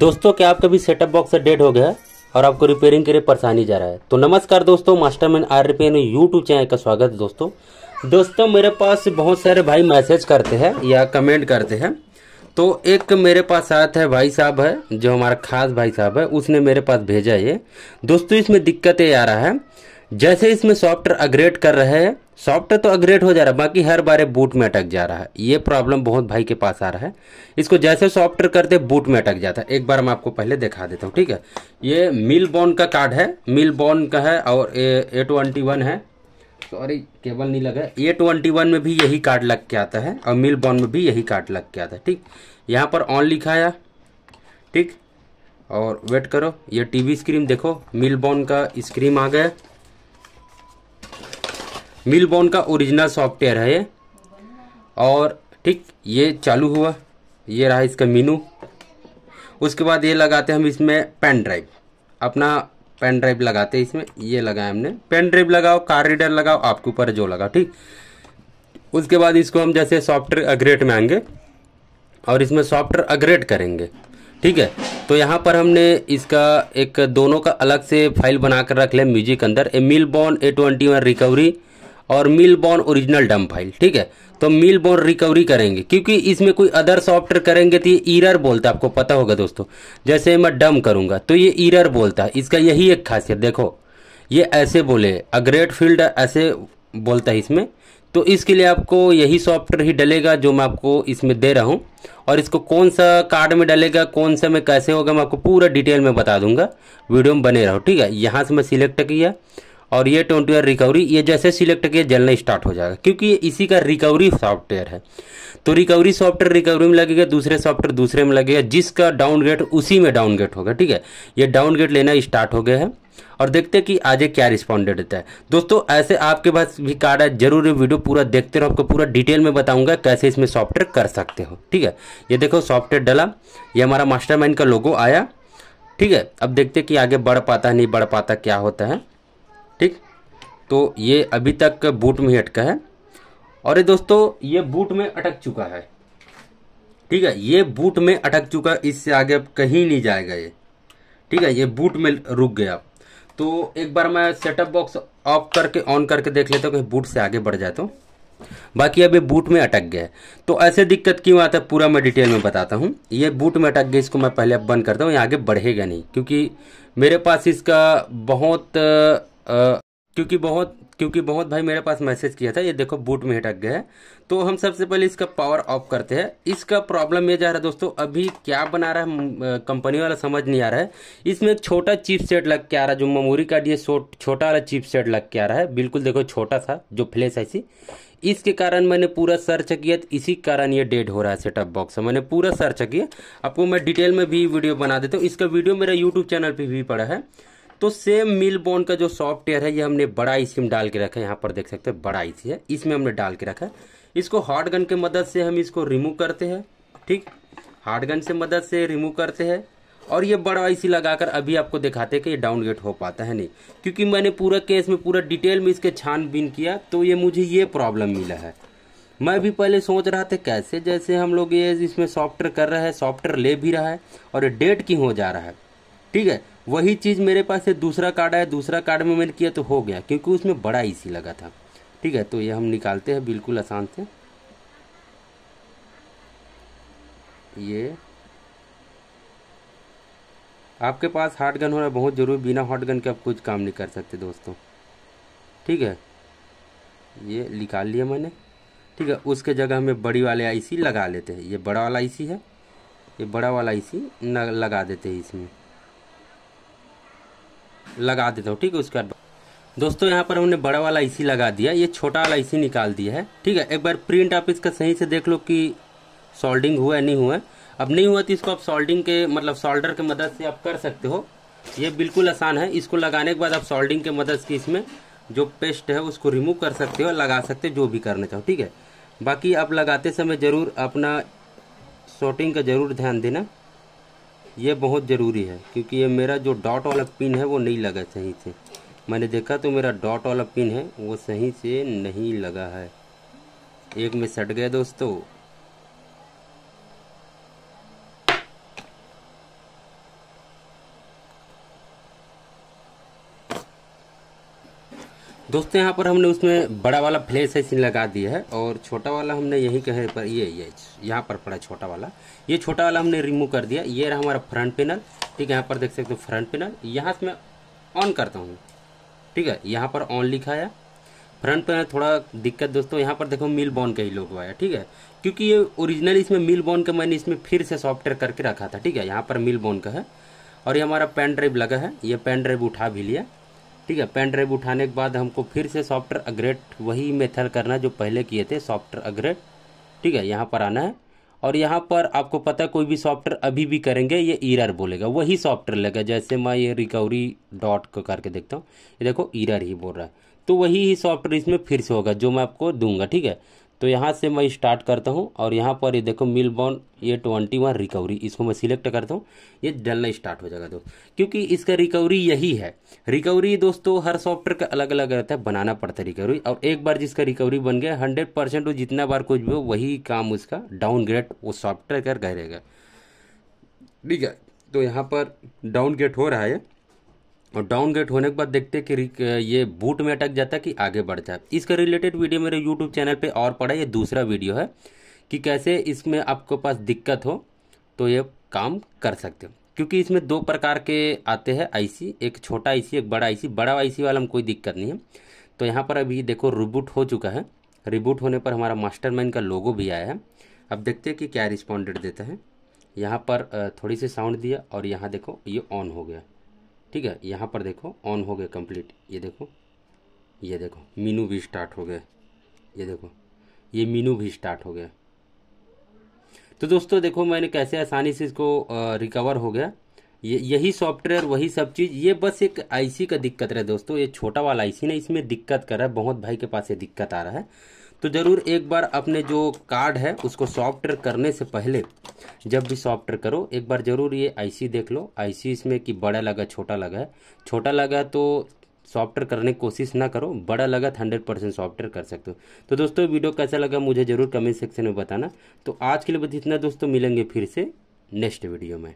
दोस्तों क्या आपका भी सेटअप बॉक्स डेट हो गया है और आपको रिपेयरिंग के लिए परेशानी जा रहा है तो नमस्कार दोस्तों master man R repair YouTube channel का स्वागत है दोस्तों दोस्तों मेरे पास बहुत सारे भाई मैसेज करते हैं या कमेंट करते हैं तो एक मेरे पास साथ है भाई साहब है जो हमारा खास भाई साहब है उसने मेरे पास भेजा ये दोस्तों इसमें दिक्कत ये आ रहा है जैसे इसमें सॉफ्टवेयर अपग्रेड कर रहे हैं सॉफ्टवेयर तो अपग्रेड हो जा रहा है बाकी हर बार बूट में अटक जा रहा है ये प्रॉब्लम बहुत भाई के पास आ रहा है इसको जैसे सॉफ्टवेयर करते बूट में अटक जाता है एक बार मैं आपको पहले दिखा देता हूँ ठीक है ये मिल बॉन का कार्ड है मिल बॉन का है और ए ट्वेंटी वन है सॉरी केबल नहीं लगा ए ट्वेंटी वन में भी यही कार्ड लग के आता है और मिल बॉन में भी यही कार्ड लग के आता है ठीक यहाँ पर ऑन लिखा है ठीक और वेट करो ये टीवी स्क्रीन देखो मिल बॉन का स्क्रीन आ गया मिलबॉन का ओरिजिनल सॉफ्टवेयर है ये और ठीक ये चालू हुआ ये रहा इसका मीनू उसके बाद ये लगाते हम इसमें पेन ड्राइव अपना पेन ड्राइव लगाते हैं इसमें ये लगाया हमने पेन ड्राइव लगाओ कार रीडर लगाओ आपके ऊपर जो लगा ठीक उसके बाद इसको हम जैसे सॉफ्टवेयर अपग्रेड में आएंगे और इसमें सॉफ्टवेयर अपग्रेड करेंगे ठीक है तो यहाँ पर हमने इसका एक दोनों का अलग से फाइल बनाकर रख लिया म्यूजिक अंदर ए मिल बॉन ए ट्वेंटी वन रिकवरी और मिल बॉन ओरिजिनल डम फाइल ठीक है तो मिल बॉन रिकवरी करेंगे क्योंकि इसमें कोई अदर सॉफ्टवेयर करेंगे तो ये ईरर बोलता है आपको पता होगा दोस्तों जैसे मैं डम करूंगा तो ये ईरर बोलता है इसका यही एक खासियत देखो ये ऐसे बोले अ ग्रेट फील्ड ऐसे बोलता है इसमें तो इसके लिए आपको यही सॉफ्टवेयर ही डलेगा जो मैं आपको इसमें दे रहा हूँ और इसको कौन सा कार्ड में डलेगा कौन सा में कैसे होगा मैं आपको पूरा डिटेल में बता दूंगा वीडियो में बने रहो ठीक है यहाँ से मैं सिलेक्ट किया और ये ट्वेंटी वन रिकवरी ये जैसे सिलेक्ट किया जलना स्टार्ट हो जाएगा क्योंकि ये इसी का रिकवरी सॉफ्टवेयर है तो रिकवरी सॉफ्टवेयर रिकवरी में लगेगा दूसरे सॉफ्टवेयर दूसरे में लगेगा जिसका डाउनग्रेड उसी में डाउनग्रेड होगा ठीक है ये डाउनग्रेड लेना स्टार्ट हो गया है और देखते हैं कि आज क्या रिस्पॉन्डेड देता है दोस्तों ऐसे आपके पास भी कार्ड है जरूर वीडियो पूरा देखते रहो आपको पूरा डिटेल में बताऊंगा कैसे इसमें सॉफ्टवेयर कर सकते हो ठीक है ये देखो सॉफ्टवेयर डला ये हमारा मास्टरमाइंड का लोगो आया ठीक है अब देखते कि आगे बढ़ पाता है नहीं बढ़ पाता क्या होता है ठीक तो ये अभी तक बूट में ही अटका है और ये दोस्तों ये बूट में अटक चुका है ठीक है ये बूट में अटक चुका इससे आगे अब कहीं नहीं जाएगा ये ठीक है ये बूट में रुक गया तो एक बार मैं सेटअप बॉक्स ऑफ करके ऑन करके देख लेता हूँ कहीं बूट से आगे बढ़ जाए तो बाकी अब ये बूट में अटक गया है तो ऐसे दिक्कत क्यों आता है पूरा मैं डिटेल में बताता हूँ ये बूट में अटक गया इसको मैं पहले अब बंद करता हूँ ये आगे बढ़ेगा नहीं क्योंकि मेरे पास इसका बहुत क्योंकि बहुत क्योंकि बहुत भाई मेरे पास मैसेज किया था ये देखो बूट में हटक गया है तो हम सबसे पहले इसका पावर ऑफ करते हैं इसका प्रॉब्लम ये जा रहा है दोस्तों अभी क्या बना रहा है कंपनी वाला समझ नहीं आ रहा है इसमें एक छोटा चिप सेट लग के आ रहा है जो मेमोरी कार्ड ये छोटा वाला चिप सेट लग के आ रहा है बिल्कुल देखो छोटा सा जो फ्लैश है इसी इसके कारण मैंने पूरा सर्च किया तो इसी कारण ये डेड हो रहा है सेटअप बॉक्स मैंने पूरा सर्च किया आपको मैं डिटेल में भी वीडियो बना देता हूँ इसका वीडियो मेरा यूट्यूब चैनल पर भी पड़ा है तो सेम मिल बोन का जो सॉफ्टवेयर है ये हमने बड़ा इसी में डाल के रखा है यहाँ पर देख सकते हैं बड़ा इसी है इसमें हमने डाल के रखा है इसको हॉट गन के मदद से हम इसको रिमूव करते हैं ठीक हार्ड गन से मदद से रिमूव करते हैं और ये बड़ा इसी लगाकर अभी आपको दिखाते हैं कि ये डाउनगेट हो पाता है नहीं क्योंकि मैंने पूरा केस में पूरा डिटेल में इसके छानबीन किया तो ये मुझे ये प्रॉब्लम मिला है मैं भी पहले सोच रहा था कैसे जैसे हम लोग ये इसमें सॉफ्टवेयर कर रहे हैं सॉफ्टवेयर ले भी रहा है और डेट क्यों हो जा रहा है ठीक है वही चीज़ मेरे पास है दूसरा कार्ड आया दूसरा कार्ड में मैंने किया तो हो गया क्योंकि उसमें बड़ा इसी लगा था ठीक है तो ये हम निकालते हैं बिल्कुल आसान से ये आपके पास हॉट गन हो रहा है बहुत ज़रूरी बिना हॉट गन के आप कुछ काम नहीं कर सकते दोस्तों ठीक है ये निकाल लिया मैंने ठीक है उसके जगह हमें बड़ी वाले आईसी लगा लेते हैं ये बड़ा वाला आईसी है ये बड़ा वाला आईसी लगा देते हैं इसमें लगा देता हूँ ठीक है उसके बाद दोस्तों यहाँ पर हमने बड़ा वाला इसी लगा दिया ये छोटा वाला इसी निकाल दिया है ठीक है एक बार प्रिंट आप इसका सही से देख लो कि सोल्डिंग हुआ है नहीं हुआ है अब नहीं हुआ तो इसको आप सोल्डिंग के मतलब सोल्डर के मदद से आप कर सकते हो ये बिल्कुल आसान है इसको लगाने के बाद आप सोल्डिंग के मदद से इसमें जो पेस्ट है उसको रिमूव कर सकते हो लगा सकते हो जो भी करना चाहो ठीक है बाकी आप लगाते समय ज़रूर अपना शॉर्टिंग का ज़रूर ध्यान देना ये बहुत ज़रूरी है क्योंकि ये मेरा जो डॉट वाला पिन है वो नहीं लगा सही से मैंने देखा तो मेरा डॉट वाला पिन है वो सही से नहीं लगा है एक में सट गया दोस्तों दोस्तों यहाँ पर हमने उसमें बड़ा वाला फ्लेस है लगा दिया है और छोटा वाला हमने यही कहे पर ये ये यहाँ पर पड़ा छोटा वाला ये छोटा वाला हमने रिमूव कर दिया ये रहा हमारा फ्रंट पैनल ठीक है यहाँ पर देख सकते हो फ्रंट पैनल यहाँ से मैं ऑन करता हूँ ठीक है यहाँ पर ऑन लिखा है फ्रंट पैनल थोड़ा दिक्कत दोस्तों यहाँ पर देखो मिल बॉन का ही लोग आया ठीक है क्योंकि ये ओरिजिनल इसमें मिल बॉन का मैंने इसमें फिर से सॉफ्टवेयर करके रखा था ठीक है यहाँ पर मिल बॉन का है और ये हमारा पेन ड्राइव लगा है ये पेन ड्राइव उठा भी लिया ठीक है पेन ड्राइव उठाने के बाद हमको फिर से सॉफ्टवेयर अग्रेड वही मेथड करना जो पहले किए थे सॉफ्टवेयर अग्रेड ठीक है यहाँ पर आना है और यहाँ पर आपको पता है कोई भी सॉफ्टवेयर अभी भी करेंगे ये ईरर बोलेगा वही सॉफ्टवेयर लेगा जैसे मैं ये रिकवरी डॉट को करके देखता हूँ ये देखो ईरर ही बोल रहा है तो वही ही सॉफ्टवेयर इसमें फिर से होगा जो मैं आपको दूंगा ठीक है तो यहाँ से मैं स्टार्ट करता हूँ और यहाँ पर ये यह देखो मिल बॉन ये ट्वेंटी वन रिकवरी इसको मैं सिलेक्ट करता हूँ ये डलना स्टार्ट हो जाएगा दोस्त क्योंकि इसका रिकवरी यही है रिकवरी दोस्तों हर सॉफ्टवेयर का अलग अलग रहता है बनाना पड़ता है रिकवरी और एक बार जिसका रिकवरी बन गया हंड्रेड परसेंट वो जितना बार कुछ भी हो वही काम उसका डाउनग्रेड वो सॉफ्टवेयर कर रहेगा ठीक है तो यहाँ पर डाउनग्रेड हो रहा है और डाउन गेट होने के बाद देखते हैं कि ये बूट में अटक जाता है कि आगे बढ़ता है इसका रिलेटेड वीडियो मेरे यूट्यूब चैनल पे और पड़ा ये दूसरा वीडियो है कि कैसे इसमें आपके पास दिक्कत हो तो ये काम कर सकते हो क्योंकि इसमें दो प्रकार के आते हैं आईसी एक छोटा आईसी एक बड़ा आईसी बड़ा आईसी वाला में कोई दिक्कत नहीं है तो यहाँ पर अभी देखो रिबूट हो चुका है रिबूट होने पर हमारा मास्टर का लोगो भी आया है अब देखते हैं कि क्या रिस्पॉन्डेड देता है यहाँ पर थोड़ी सी साउंड दिया और यहाँ देखो ये ऑन हो गया ठीक है यहाँ पर देखो ऑन हो गए कंप्लीट ये देखो ये देखो मीनू भी स्टार्ट हो गए ये देखो ये मीनू भी स्टार्ट हो गया तो दोस्तों देखो मैंने कैसे आसानी से इसको रिकवर हो गया ये यही सॉफ्टवेयर वही सब चीज़ ये बस एक आईसी का दिक्कत रहा दोस्तों ये छोटा वाला आईसी ना इसमें दिक्कत कर रहा है बहुत भाई के पास ये दिक्कत आ रहा है तो ज़रूर एक बार अपने जो कार्ड है उसको सॉफ्टवेयर करने से पहले जब भी सॉफ्टवेयर करो एक बार ज़रूर ये आईसी देख लो आईसी इसमें कि बड़ा लगा छोटा लगा है छोटा लगा तो सॉफ्टवेयर करने की कोशिश ना करो बड़ा लगा हंड्रेड तो परसेंट सॉफ्टवेयर कर सकते हो तो दोस्तों वीडियो कैसा लगा मुझे ज़रूर कमेंट सेक्शन में बताना तो आज के लिए बस इतना दोस्तों मिलेंगे फिर से नेक्स्ट वीडियो में